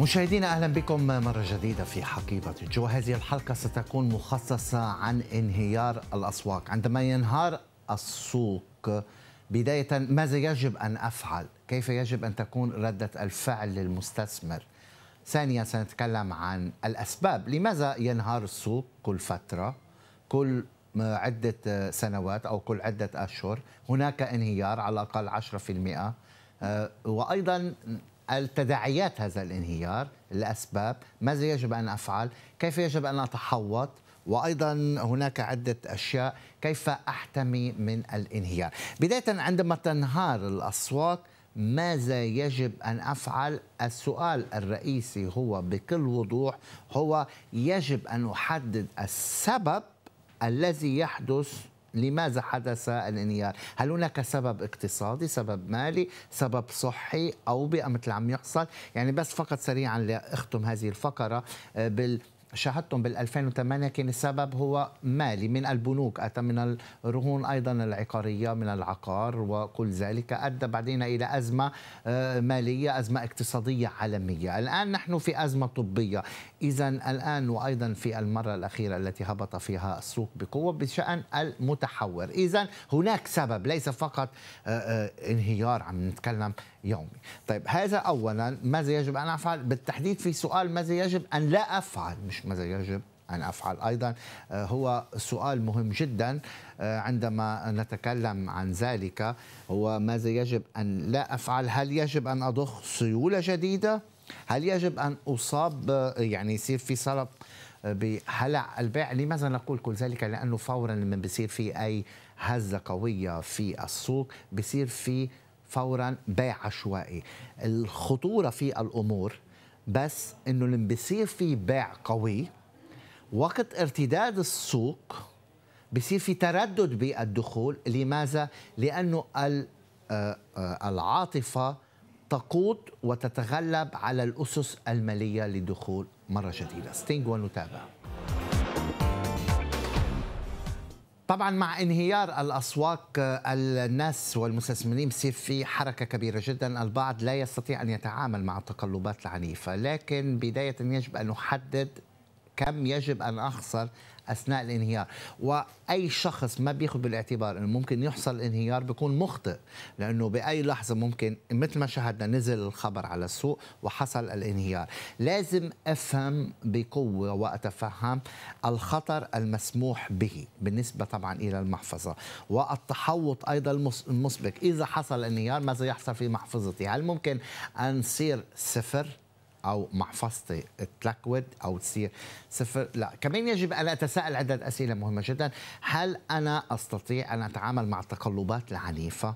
مشاهدينا اهلا بكم مره جديده في حقيبه جو هذه الحلقه ستكون مخصصه عن انهيار الاسواق عندما ينهار السوق بدايه ماذا يجب ان افعل كيف يجب ان تكون رده الفعل للمستثمر ثانيا سنتكلم عن الاسباب لماذا ينهار السوق كل فتره كل عده سنوات او كل عده اشهر هناك انهيار على الاقل 10% آه، وايضا التداعيات هذا الانهيار الأسباب ماذا يجب أن أفعل كيف يجب أن أتحوط وايضا هناك عده اشياء كيف احتمي من الانهيار. بدايه عندما تنهار الاسواق ماذا يجب ان افعل؟ السؤال الرئيسي هو بكل وضوح هو يجب ان احدد السبب الذي يحدث لماذا حدث الانهيار هل هناك سبب اقتصادي سبب مالي سبب صحي أو بيئة مثل عم يحصل يعني بس فقط سريعا لأختم هذه الفقرة آه، بال شاهدتم بال 2008 كان السبب هو مالي من البنوك أتى من الرهون أيضا العقارية من العقار وكل ذلك أدى بعدين إلى أزمة آه، مالية أزمة اقتصادية عالمية الآن نحن في أزمة طبية إذا الآن وأيضا في المرة الأخيرة التي هبط فيها السوق بقوة بشأن المتحور إذا هناك سبب ليس فقط آه، آه، انهيار عم نتكلم يومي طيب هذا أولا ماذا يجب أن أفعل بالتحديد في سؤال ماذا يجب أن لا أفعل مش ماذا يجب أن أفعل أيضا آه، هو سؤال مهم جدا آه، عندما نتكلم عن ذلك هو ماذا يجب أن لا أفعل هل يجب أن أضخ سيولة جديدة هل يجب أن أصاب آه، يعني يصير في صلب بهلع البيع لماذا نقول كل ذلك لأنه فورا لما بصير في أي هزة قوية في السوق بصير في فورا بيع عشوائي الخطورة في الأمور بس انه اللي بصير في بيع قوي وقت ارتداد السوق بصير في تردد بالدخول لماذا؟ لأنه آه، آه، العاطفة تقود وتتغلب على الأسس المالية للدخول مرة جديدة ستينج ونتابع طبعا مع انهيار الاسواق آه، الناس والمستثمرين بصير في حركه كبيره جدا البعض لا يستطيع ان يتعامل مع التقلبات العنيفه لكن بدايه يجب ان نحدد كم يجب ان اخسر اثناء الانهيار واي شخص ما بياخذ بالاعتبار انه ممكن يحصل انهيار بيكون مخطئ لانه باي لحظه ممكن مثل ما شاهدنا نزل الخبر على السوق وحصل الانهيار لازم افهم بقوه واتفهم الخطر المسموح به بالنسبه طبعا الى المحفظه والتحوط ايضا المسبق اذا حصل انهيار ماذا يحصل في محفظتي هل ممكن ان صير صفر او محفظتي تلكود او تصير صفر لا كمان يجب ان اتساءل عده اسئله مهمه جدا هل انا استطيع ان اتعامل مع التقلبات العنيفه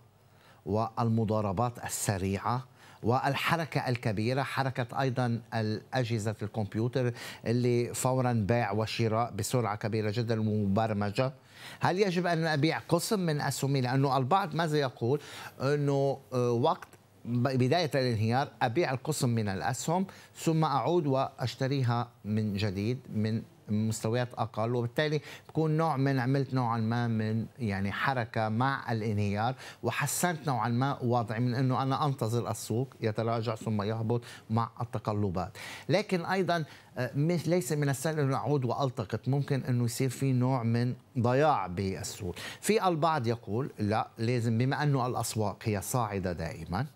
والمضاربات السريعه والحركة الكبيرة حركة أيضا أجهزة الكمبيوتر اللي فورا بيع وشراء بسرعة كبيرة جدا ومبرمجة هل يجب أن أبيع قسم من أسهمي لأنه البعض ماذا يقول أنه آه، وقت بداية الانهيار أبيع القسم من الأسهم ثم أعود وأشتريها من جديد من مستويات اقل وبالتالي بكون نوع من عملت نوعا ما من يعني حركه مع الانهيار وحسنت نوعا ما وضعي من انه انا انتظر السوق يتراجع ثم يهبط مع التقلبات لكن ايضا آه، ليس من السهل أن اعود والتقط ممكن انه يصير في نوع من ضياع بالسوق في البعض يقول لا لازم بما انه الاسواق هي صاعده دائما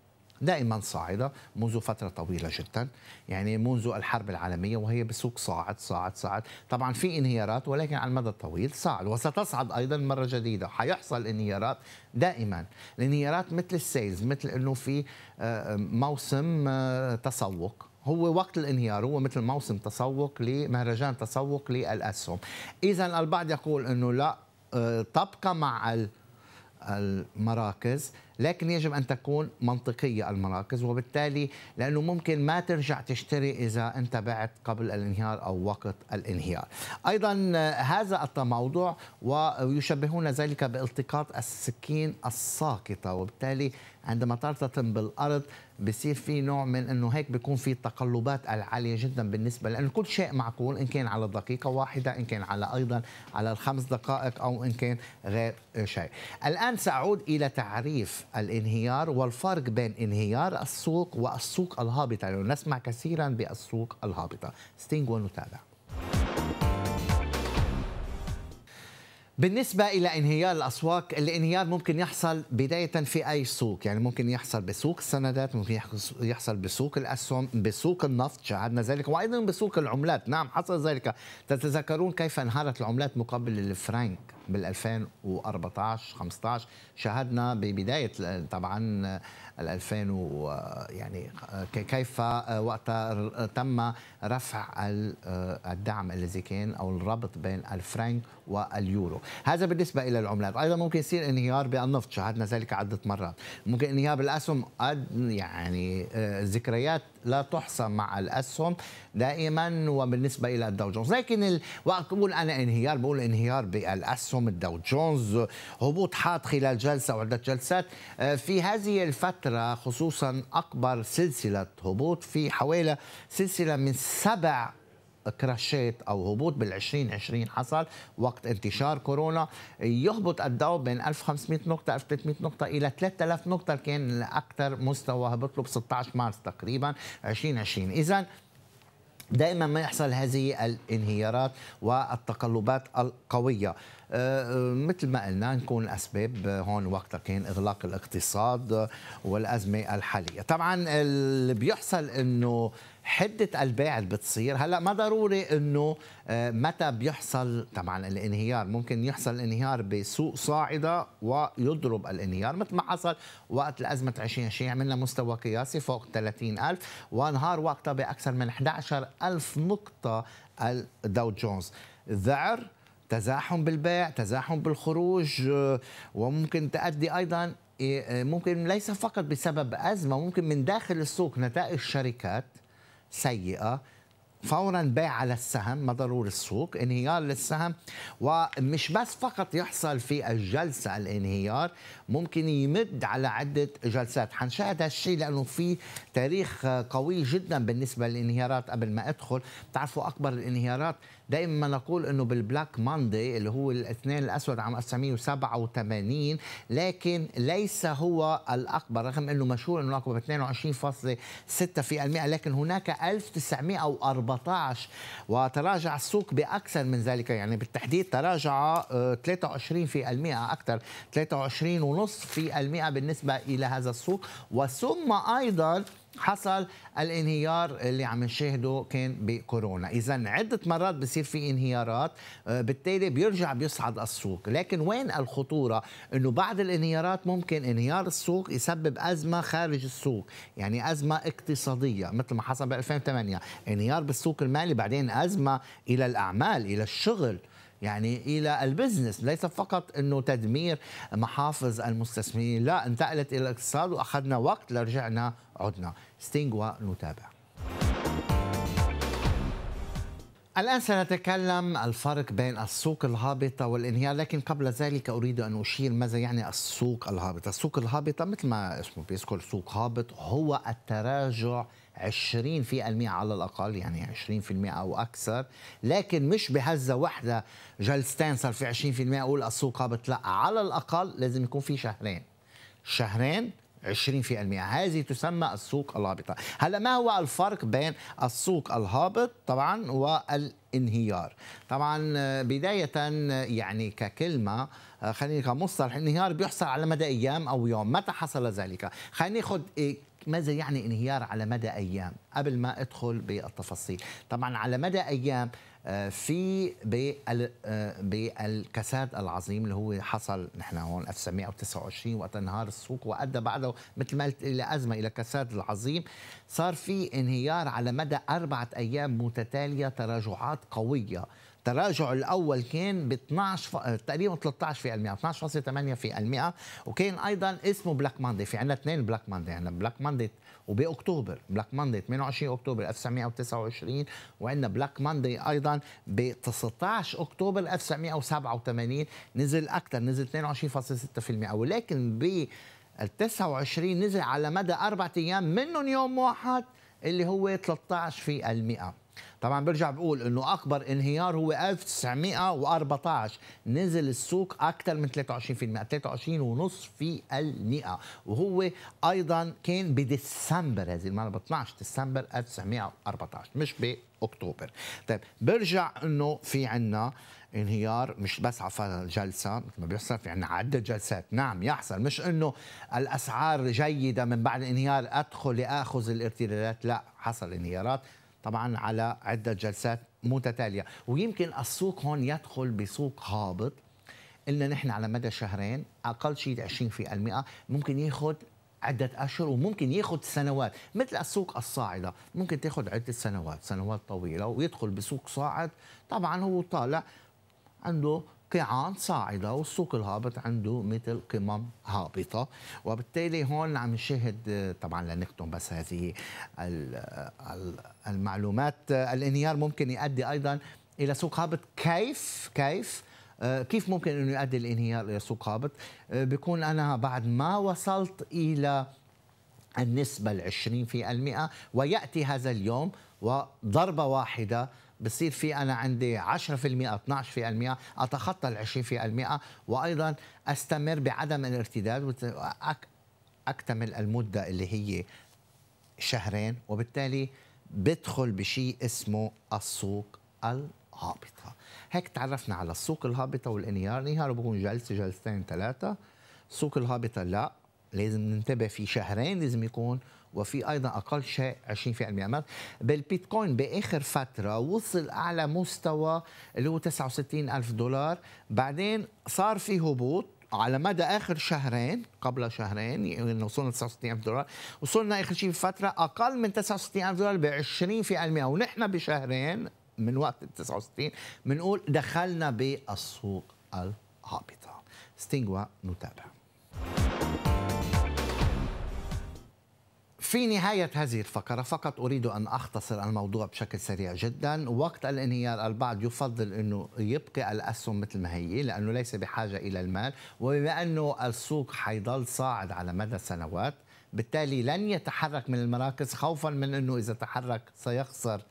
دائما صاعدة منذ فترة طويلة جدا يعني منذ الحرب العالمية وهي بسوق صاعد صاعد صاعد طبعا في انهيارات ولكن على المدى الطويل صاعد وستصعد أيضا مرة جديدة حيحصل انهيارات دائما الانهيارات مثل السيلز مثل أنه في آه، موسم آه، تسوق هو وقت الانهيار هو مثل موسم تسوق لمهرجان تسوق للاسهم اذا البعض يقول انه لا تبقى آه، مع المراكز لكن يجب أن تكون منطقية المراكز وبالتالي لأنه ممكن ما ترجع تشتري إذا أنت بعت قبل الانهيار أو وقت الانهيار أيضا هذا الموضوع ويشبهون ذلك بالتقاط السكين الساقطة وبالتالي عندما ترتطم بالارض بصير في نوع من انه هيك بيكون في التقلبات العاليه جدا بالنسبه لانه كل شيء معقول ان كان على دقيقه واحده ان كان على ايضا على الخمس دقائق او ان كان غير شيء. الان ساعود الى تعريف الانهيار والفرق بين انهيار السوق والسوق الهابطه لانه يعني نسمع كثيرا بالسوق الهابطه. ستينغ ونتابع. بالنسبة إلى انهيار الأسواق الانهيار ممكن يحصل بداية في أي سوق يعني ممكن يحصل بسوق السندات ممكن يحصل بسوق الأسهم بسوق النفط شاهدنا ذلك وأيضا بسوق العملات نعم حصل ذلك تتذكرون كيف انهارت العملات مقابل الفرنك بال 2014 15 شاهدنا ببداية طبعا 2000 و يعني آه، كيف آه، وقت تم رفع آه، الدعم الذي كان او الربط بين الفرنك واليورو هذا بالنسبه الى العملات ايضا ممكن يصير انهيار بالنفط شاهدنا ذلك عده مرات ممكن انهيار بالاسهم يعني ذكريات لا تحصى مع الأسهم دائما وبالنسبة إلى الدو جونز لكن ال... وقت بقول أنا انهيار بقول انهيار بالأسهم الدو جونز هبوط حاد خلال جلسة وعدة جلسات آه، في هذه الفترة خصوصا أكبر سلسلة هبوط في حوالي سلسلة من سبع كراشيت او هبوط بال 2020 حصل وقت انتشار كورونا يهبط الدو بين 1500 نقطه 1300 نقطه الى 3000 نقطه كان اكثر مستوى هبط له ب 16 مارس تقريبا 2020 اذا دائما ما يحصل هذه الانهيارات والتقلبات القويه أه، أه، مثل ما قلنا نكون الاسباب هون وقتها كان اغلاق الاقتصاد والازمه الحاليه طبعا اللي بيحصل انه حده البيع اللي بتصير هلا ما ضروري انه آه، متى بيحصل طبعا الانهيار ممكن يحصل الانهيار بسوق صاعده ويضرب الانهيار مثل ما حصل وقت الازمه 2020 عملنا مستوى قياسي فوق 30000 وانهار وقتها باكثر من 11000 نقطه الداو جونز ذعر تزاحم بالبيع تزاحم بالخروج آه، وممكن تؤدي ايضا آه، ممكن ليس فقط بسبب ازمه ممكن من داخل السوق نتائج شركات سيئه فورا بيع على السهم ما ضروري السوق انهيار للسهم ومش بس فقط يحصل في الجلسة الانهيار ممكن يمد على عدة جلسات حنشاهد هالشيء لأنه في تاريخ قوي جدا بالنسبة للانهيارات قبل ما أدخل بتعرفوا أكبر الانهيارات دائما ما نقول انه بالبلاك ماندي اللي هو الاثنين الاسود عام 1987 لكن ليس هو الاكبر رغم انه مشهور انه الاكبر ب 22.6% لكن هناك 1914 وتراجع السوق باكثر من ذلك يعني بالتحديد تراجع 23% آه، اكثر 23.5% بالنسبه الى هذا السوق وثم ايضا حصل الانهيار اللي عم نشاهده كان بكورونا اذا عده مرات بصير في انهيارات آه، بالتالي بيرجع بيصعد السوق لكن وين الخطوره انه بعد الانهيارات ممكن انهيار السوق يسبب ازمه خارج السوق يعني ازمه اقتصاديه مثل ما حصل ب 2008 انهيار بالسوق المالي بعدين ازمه الى الاعمال الى الشغل يعني الى البزنس ليس فقط انه تدمير محافظ المستثمرين لا انتقلت الى الاقتصاد واخذنا وقت لرجعنا عدنا ستينغوا نتابع الآن سنتكلم الفرق بين السوق الهابطة والانهيار لكن قبل ذلك أريد أن أشير ماذا يعني السوق الهابطة السوق الهابطة مثل ما اسمه بيذكر سوق هابط هو التراجع 20% على الأقل يعني 20% أو أكثر لكن مش بهزة واحدة جلستين صار في 20% أقول السوق هابط لا على الأقل لازم يكون في شهرين شهرين 20% هذه تسمى السوق الهابطة هلا ما هو الفرق بين السوق الهابط طبعا والانهيار طبعا آه، بداية يعني ككلمة آه، خلينا كمصطلح انهيار بيحصل على مدى أيام أو يوم متى حصل ذلك خلينا ناخذ إيه، ماذا يعني انهيار على مدى أيام قبل ما أدخل بالتفاصيل طبعا على مدى أيام آه، في بالكساد آه، العظيم اللي هو حصل نحن هون 1929 وقت انهار السوق وادى بعده مثل ما قلت الى ازمه الى كساد العظيم صار في انهيار على مدى اربعه ايام متتاليه تراجعات قويه التراجع الاول كان ب 12 ف... آه، تقريبا 13 في المئة 12.8 في المئة وكان ايضا اسمه بلاك ماندي في عندنا اثنين بلاك ماندي عندنا بلاك ماندي وباكتوبر بلاك ماندي 28 اكتوبر 1929 وعندنا بلاك ماندي ايضا ب 19 اكتوبر 1987 نزل اكثر نزل 22.6% ولكن ب 29 نزل على مدى اربع ايام منهم يوم واحد اللي هو 13 في المئة طبعا برجع بقول انه اكبر انهيار هو 1914 نزل السوق اكثر من 23% 23.5% وهو ايضا كان بديسمبر هذه المره ب 12 ديسمبر 1914 مش باكتوبر طيب برجع انه في عندنا انهيار مش بس على جلسة مثل ما بيحصل في عنا عدة جلسات نعم يحصل مش انه الاسعار جيدة من بعد انهيار ادخل لاخذ الارتدادات لا حصل انهيارات طبعا على عدة جلسات متتالية ويمكن السوق هون يدخل بسوق هابط إلنا نحن على مدى شهرين أقل شيء 20% ممكن ياخذ عدة أشهر وممكن ياخذ سنوات مثل السوق الصاعدة ممكن تاخذ عدة سنوات سنوات طويلة ويدخل بسوق صاعد طبعا هو طالع عنده قيعان صاعدة والسوق الهابط عنده مثل قمم هابطة وبالتالي هون عم نشاهد طبعا لنختم بس هذه المعلومات الانهيار ممكن يؤدي أيضا إلى سوق هابط كيف كيف آه، كيف ممكن انه يؤدي الانهيار الى سوق هابط؟ آه، بكون انا بعد ما وصلت الى النسبه ال 20% وياتي هذا اليوم وضربه واحده بصير في انا عندي 10% 12% اتخطى ال 20% وايضا استمر بعدم الارتداد واكتمل المده اللي هي شهرين وبالتالي بدخل بشيء اسمه السوق الهابطه هيك تعرفنا على السوق الهابطه والانهيار الانهيار بكون جلسه جلستين ثلاثه السوق الهابطه لا لازم ننتبه في شهرين لازم يكون وفي أيضا أقل شيء 20% أمام بالبيتكوين بآخر فترة وصل أعلى مستوى اللي هو 69 ألف دولار بعدين صار في هبوط على مدى اخر شهرين قبل شهرين يعني وصلنا 69000 دولار وصلنا اخر شيء بفتره اقل من 69000 دولار ب 20% ونحن بشهرين من وقت ال 69 بنقول دخلنا بالسوق الهابطه ستينغوا نتابع في نهاية هذه الفقرة فقط أريد أن أختصر الموضوع بشكل سريع جدا وقت الانهيار البعض يفضل أنه يبقي الأسهم مثل ما هي لأنه ليس بحاجة إلى المال وبما أنه السوق حيظل صاعد على مدى سنوات بالتالي لن يتحرك من المراكز خوفا من أنه إذا تحرك سيخسر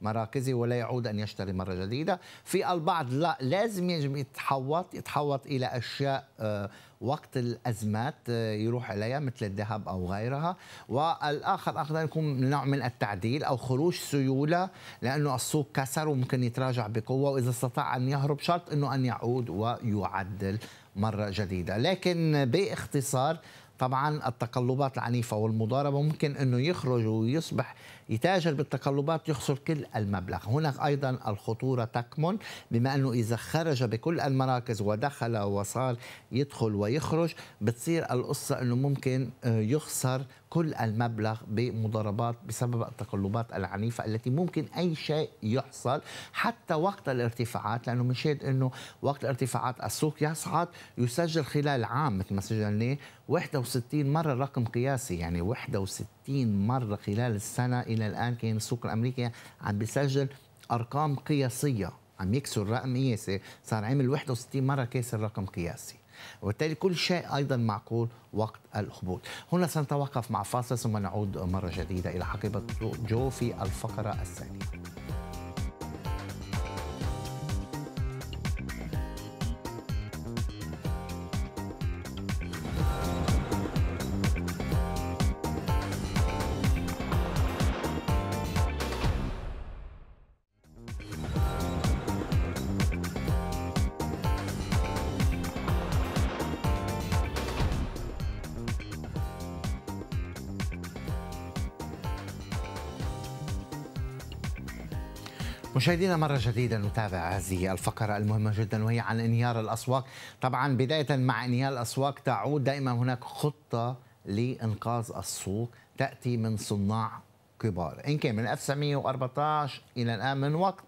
مراكزي ولا يعود أن يشتري مرة جديدة في البعض لا لازم يجب يتحوط يتحوط إلى أشياء آه، وقت الأزمات آه، يروح إليها مثل الذهب أو غيرها والآخر اخذ يكون نوع من التعديل أو خروج سيولة لأنه السوق كسر وممكن يتراجع بقوة وإذا استطاع أن يهرب شرط أنه أن يعود ويعدل مرة جديدة لكن باختصار طبعا التقلبات العنيفة والمضاربة ممكن أنه يخرج ويصبح يتاجر بالتقلبات يخسر كل المبلغ هنا أيضا الخطورة تكمن بما أنه إذا خرج بكل المراكز ودخل وصار يدخل ويخرج بتصير القصة أنه ممكن آه، يخسر كل المبلغ بمضاربات بسبب التقلبات العنيفة التي ممكن أي شيء يحصل حتى وقت الارتفاعات لأنه مشيت أنه وقت الارتفاعات السوق يصعد يسجل خلال عام مثل ما سجلناه 61 مرة رقم قياسي يعني 61 مرة خلال السنة الى الان كان السوق الامريكي عم بيسجل ارقام قياسيه عم يكسر رقم قياسي صار عامل 61 مره كسر رقم قياسي وبالتالي كل شيء ايضا معقول وقت الهبوط هنا سنتوقف مع فاصل ثم نعود مره جديده الى حقيبه جو في الفقره الثانيه مشاهدينا مرة جديدة نتابع هذه الفقرة المهمة جدا وهي عن انهيار الأسواق طبعا بداية مع انهيار الأسواق تعود دائما هناك خطة لإنقاذ السوق تأتي من صناع كبار إن كان من 1914 إلى الآن من وقت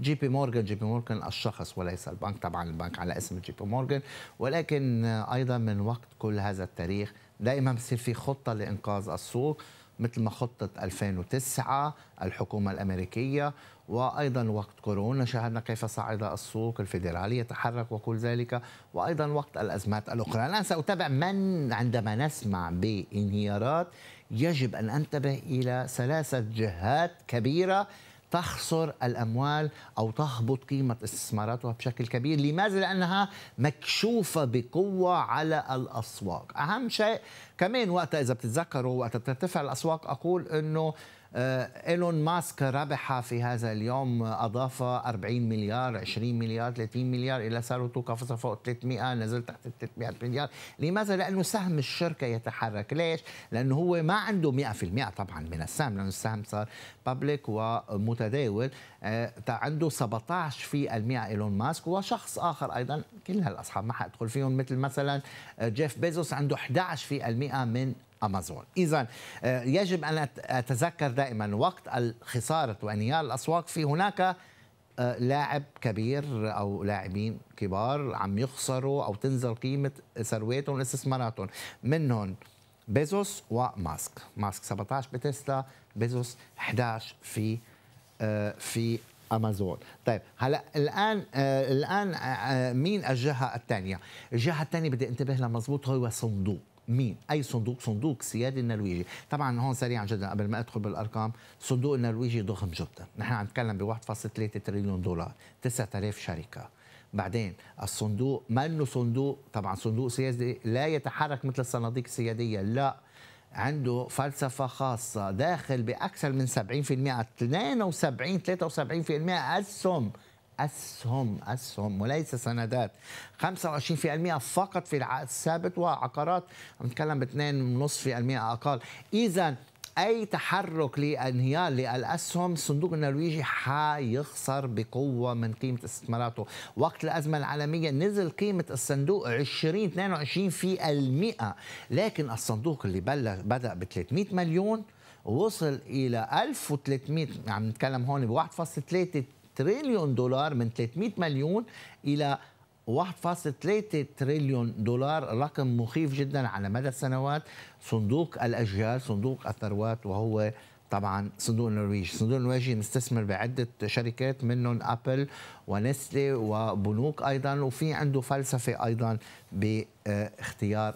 جي بي مورغان جي بي مورغان الشخص وليس البنك طبعا البنك على اسم جي بي مورغان ولكن أيضا من وقت كل هذا التاريخ دائما بصير في خطة لإنقاذ السوق مثل ما خطة 2009 الحكومة الأمريكية وأيضا وقت كورونا شاهدنا كيف صعد السوق الفيدرالي يتحرك وكل ذلك وأيضا وقت الأزمات الأخرى الآن سأتابع من عندما نسمع بانهيارات يجب أن أنتبه إلى ثلاثة جهات كبيرة تخسر الأموال أو تهبط قيمة استثماراتها بشكل كبير لماذا؟ لأنها مكشوفة بقوة على الأسواق أهم شيء كمان وقتها إذا بتتذكروا وقت بترتفع الأسواق أقول أنه آه، ايلون ماسك ربح في هذا اليوم اضاف 40 مليار 20 مليار 30 مليار الى ثروته قفز فوق 300 نزل تحت 300 مليار لماذا لانه سهم الشركه يتحرك ليش لانه هو ما عنده 100% طبعا من السهم لانه السهم صار بابليك ومتداول آه، عنده 17 في المئة ايلون ماسك وشخص اخر ايضا كل هالاصحاب ما حادخل فيهم مثل مثلا آه، جيف بيزوس عنده 11 في المئة من أمازون إذا آه، يجب أن أتذكر دائما وقت الخساره وانهيار الأسواق في هناك آه، لاعب كبير او لاعبين كبار عم يخسروا او تنزل قيمه ثرواتهم واستثماراتهم منهم بيزوس وماسك ماسك 17 بتسلا بيزوس 11 في آه، في امازون طيب هلا الان الان مين الجهه الثانيه الجهه الثانيه بدي انتبه لها مزبوط هو صندوق مين اي صندوق صندوق سيادي النرويجي طبعا هون سريعا جدا قبل ما ادخل بالارقام صندوق النرويجي ضخم جدا نحن عم نتكلم ب 1.3 تريليون دولار 9000 شركه بعدين الصندوق ما انه صندوق طبعا صندوق سيادي لا يتحرك مثل الصناديق السياديه لا عنده فلسفة خاصة داخل بأكثر من 70% 72 73% أسهم أسهم أسهم وليس سندات 25% فقط في العقد الثابت وعقارات نتكلم ب 2.5% أقل إذا اي تحرك لانهيار للاسهم الصندوق النرويجي حيخسر بقوه من قيمه استثماراته وقت الازمه العالميه نزل قيمه الصندوق 20 22 في المئة لكن الصندوق اللي بلغ بدا ب 300 مليون وصل الى 1300 عم نتكلم هون ب 1.3 تريليون دولار من 300 مليون إلى 1.3 تريليون دولار رقم مخيف جدا على مدى السنوات صندوق الأجيال صندوق الثروات وهو طبعا صندوق النرويجي صندوق النرويجي مستثمر بعدة شركات منهم أبل ونسلي وبنوك أيضا وفي عنده فلسفة أيضا باختيار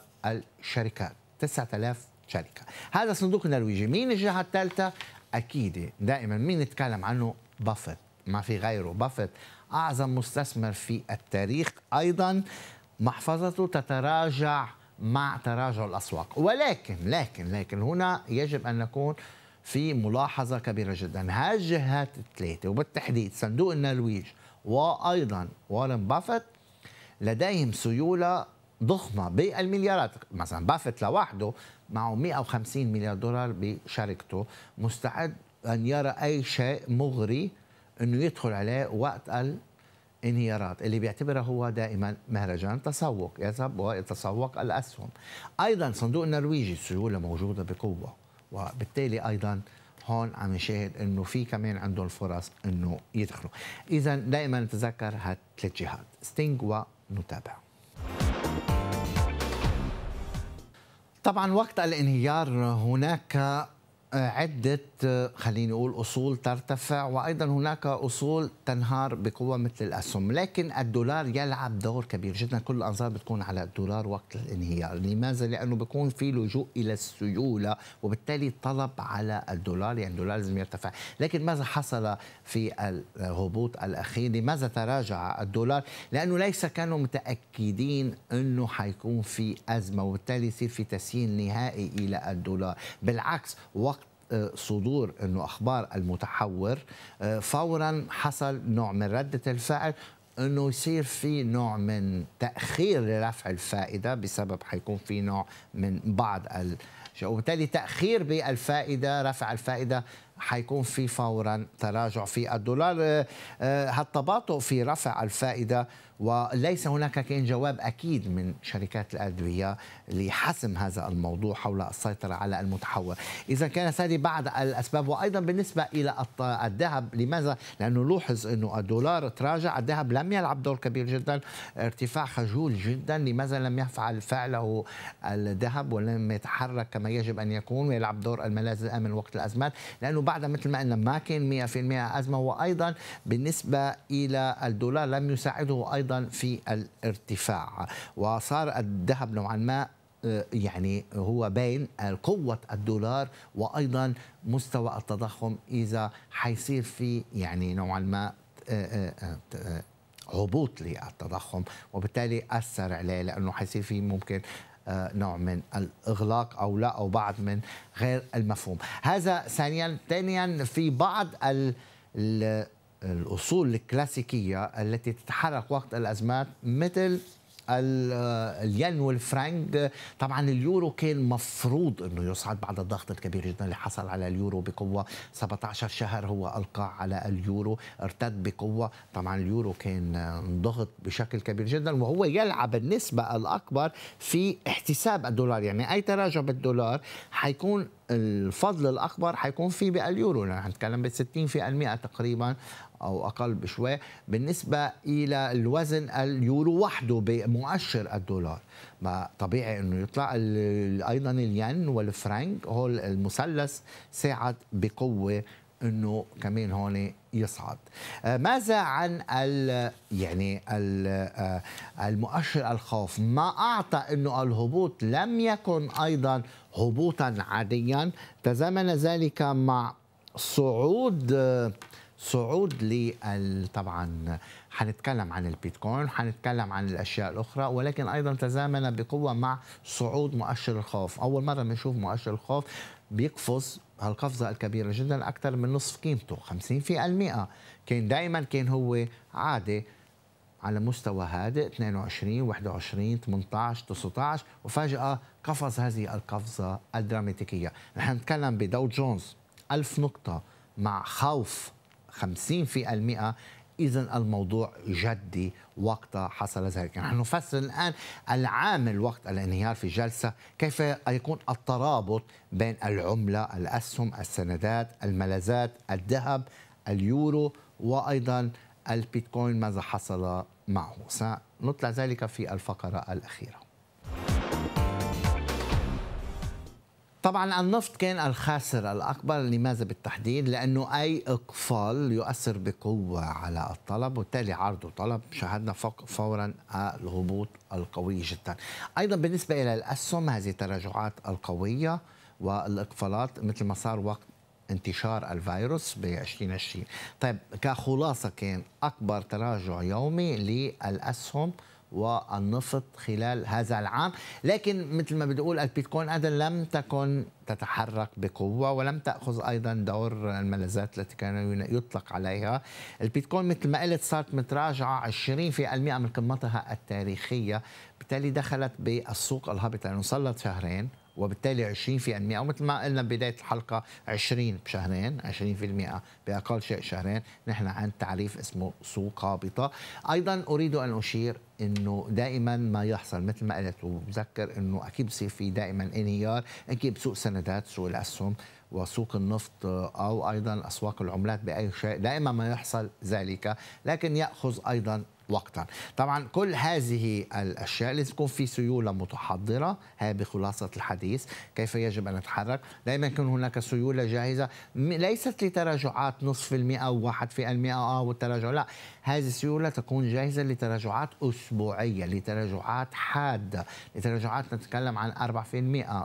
الشركات 9000 شركة هذا صندوق النرويجي مين الجهة الثالثة أكيد دائما مين نتكلم عنه بافت ما في غيره بافت أعظم مستثمر في التاريخ أيضا محفظته تتراجع مع تراجع الأسواق ولكن لكن لكن هنا يجب أن نكون في ملاحظة كبيرة جدا هالجهات الثلاثة وبالتحديد صندوق النرويج وأيضا وارن بافت لديهم سيولة ضخمة بالمليارات مثلا بافت لوحده معه 150 مليار دولار بشركته مستعد أن يرى أي شيء مغري انه يدخل عليه وقت الانهيارات اللي بيعتبره هو دائما مهرجان تسوق يذهب ويتسوق الاسهم ايضا صندوق النرويجي السيوله موجوده بقوه وبالتالي ايضا هون عم نشاهد انه في كمان عندهم فرص انه يدخلوا اذا دائما نتذكر هالثلاث جهات ستينج ونتابع طبعا وقت الانهيار هناك عدة آه، خليني أقول أصول ترتفع وأيضا هناك أصول تنهار بقوة مثل الأسهم لكن الدولار يلعب دور كبير جدا كل الأنظار بتكون على الدولار وقت الانهيار لماذا؟ لأنه بيكون في لجوء إلى السيولة وبالتالي الطلب على الدولار يعني الدولار لازم يرتفع لكن ماذا حصل في الهبوط الأخير؟ لماذا تراجع الدولار؟ لأنه ليس كانوا متأكدين أنه حيكون في أزمة وبالتالي يصير في تسيين نهائي إلى الدولار بالعكس وقت آه، صدور انه اخبار المتحور آه، فورا حصل نوع من رده الفعل انه يصير في نوع من تاخير لرفع الفائده بسبب حيكون في نوع من بعض ال... وبالتالي تاخير بالفائده رفع الفائده حيكون في فورا تراجع في الدولار آه، هالتباطؤ في رفع الفائده وليس هناك كان جواب أكيد من شركات الأدوية لحسم هذا الموضوع حول السيطرة على المتحور إذا كانت هذه بعض الأسباب وأيضا بالنسبة إلى الذهب لماذا؟ لأنه لوحظ أنه الدولار تراجع الذهب لم يلعب دور كبير جدا ارتفاع خجول جدا لماذا لم يفعل فعله الذهب ولم يتحرك كما يجب أن يكون ويلعب دور الملاذ الأمن وقت الأزمات لأنه بعد مثل ما قلنا ما كان 100% أزمة وأيضا بالنسبة إلى الدولار لم يساعده أيضا ايضا في الارتفاع وصار الذهب نوعا ما آه، يعني هو بين قوة الدولار وأيضا مستوى التضخم إذا حيصير في يعني نوعا ما آه، آه، هبوط للتضخم وبالتالي أثر عليه لأنه حيصير في ممكن نوع من الاغلاق او لا او بعض من غير المفهوم هذا ثانيا ثانيا في بعض ال الأصول الكلاسيكية التي تتحرك وقت الأزمات مثل آه، الين والفرنك طبعا اليورو كان مفروض انه يصعد بعد الضغط الكبير جدا اللي حصل على اليورو بقوه 17 شهر هو القى على اليورو ارتد بقوه طبعا اليورو كان ضغط بشكل كبير جدا وهو يلعب النسبه الاكبر في احتساب الدولار يعني اي تراجع بالدولار حيكون الفضل الاكبر حيكون في باليورو نحن نتكلم ب 60% تقريبا او اقل بشوي بالنسبه الى الوزن اليورو وحده بمؤشر الدولار ما طبيعي انه يطلع ايضا الين والفرنك هول المثلث ساعد بقوه انه كمان هون يصعد آه، ماذا عن ال يعني ال آه، المؤشر الخوف ما اعطى انه الهبوط لم يكن ايضا هبوطا عاديا تزامن ذلك مع صعود صعود لل طبعا حنتكلم عن البيتكوين حنتكلم عن الاشياء الاخرى ولكن ايضا تزامن بقوه مع صعود مؤشر الخوف اول مره بنشوف مؤشر الخوف بيقفز هالقفزة الكبيرة جدا أكثر من نصف قيمته 50% كان دائما كان هو عادي على مستوى هادئ 22 21 18 19 وفجأة قفز هذه القفزة الدراماتيكية نحن نتكلم بدو جونز ألف نقطة مع خوف 50% إذا الموضوع جدي وقتها حصل ذلك نحن يعني نفسر الآن العامل وقت الانهيار في الجلسة كيف يكون الترابط بين العملة الأسهم السندات الملاذات الذهب اليورو وأيضا البيتكوين ماذا حصل معه سنطلع ذلك في الفقرة الأخيرة طبعا النفط كان الخاسر الأكبر لماذا بالتحديد؟ لأنه أي إقفال يؤثر بقوة على الطلب وبالتالي عرض وطلب شاهدنا فورا الهبوط القوي جدا أيضا بالنسبة إلى الأسهم هذه التراجعات القوية والإقفالات مثل ما صار وقت انتشار الفيروس ب 2020 طيب كخلاصة كان أكبر تراجع يومي للأسهم والنصف خلال هذا العام لكن مثل ما بتقول البيتكوين أيضا لم تكن تتحرك بقوة ولم تأخذ أيضا دور الملذات التي كان يطلق عليها البيتكوين مثل ما قلت صارت متراجعة 20% من قمتها التاريخية بالتالي دخلت بالسوق الهابطة لأنه صلت شهرين وبالتالي 20% ومثل ما قلنا بدايه الحلقه 20 بشهرين 20% باقل شيء شهرين نحن عند تعريف اسمه سوق هابطه ايضا اريد ان اشير انه دائما ما يحصل مثل ما قلت وبذكر انه اكيد بصير في دائما انهيار اكيد بسوق سندات سوق الاسهم وسوق النفط او ايضا اسواق العملات باي شيء دائما ما يحصل ذلك لكن ياخذ ايضا وقتا طبعا كل هذه الأشياء لازم يكون في سيولة متحضرة هي بخلاصة الحديث كيف يجب أن نتحرك دائما يكون هناك سيولة جاهزة ليست لتراجعات نصف المئة أو واحد في المئة أو آه، التراجع لا هذه السيولة تكون جاهزة لتراجعات أسبوعية لتراجعات حادة لتراجعات نتكلم عن 4%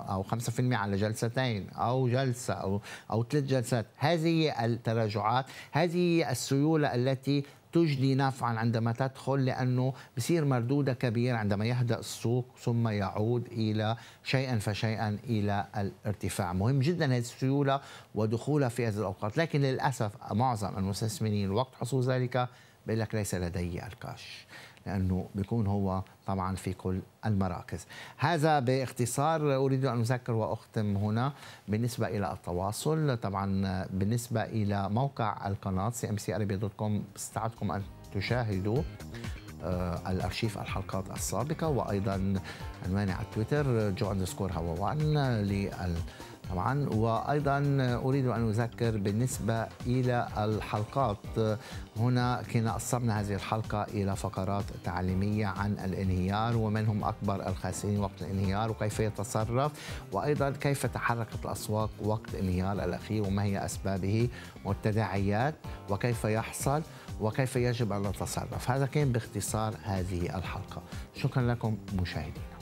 أو 5% على جلستين أو جلسة أو أو ثلاث جلسات هذه التراجعات هذه السيولة التي تجدي نفعا عندما تدخل لانه بصير مردوده كبير عندما يهدا السوق ثم يعود الى شيئا فشيئا الى الارتفاع، مهم جدا هذه السيوله ودخولها في هذه الاوقات، لكن للاسف معظم المستثمرين وقت حصول ذلك بيقول لك ليس لدي الكاش. لانه بيكون هو طبعا في كل المراكز هذا باختصار اريد ان اذكر واختم هنا بالنسبه الى التواصل طبعا بالنسبه الى موقع القناه سي ام سي دوت كوم استطعتكم ان تشاهدوا آه، الارشيف الحلقات السابقه وايضا عنواني على تويتر جو اندرسكور هوا 1 لل طبعا وايضا اريد ان اذكر بالنسبه الى الحلقات هنا كنا قسمنا هذه الحلقه الى فقرات تعليميه عن الانهيار ومن هم اكبر الخاسرين وقت الانهيار وكيف يتصرف وايضا كيف تحركت الاسواق وقت الانهيار الاخير وما هي اسبابه والتداعيات وكيف يحصل وكيف يجب ان نتصرف هذا كان باختصار هذه الحلقه شكرا لكم مشاهدينا